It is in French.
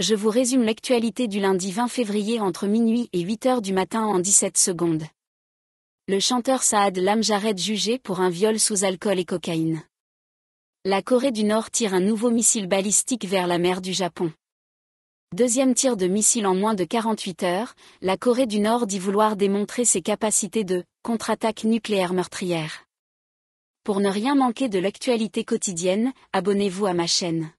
je vous résume l'actualité du lundi 20 février entre minuit et 8 heures du matin en 17 secondes. Le chanteur Saad Lamjared jugé pour un viol sous alcool et cocaïne. La Corée du Nord tire un nouveau missile balistique vers la mer du Japon. Deuxième tir de missile en moins de 48 heures, la Corée du Nord dit vouloir démontrer ses capacités de contre-attaque nucléaire meurtrière. Pour ne rien manquer de l'actualité quotidienne, abonnez-vous à ma chaîne.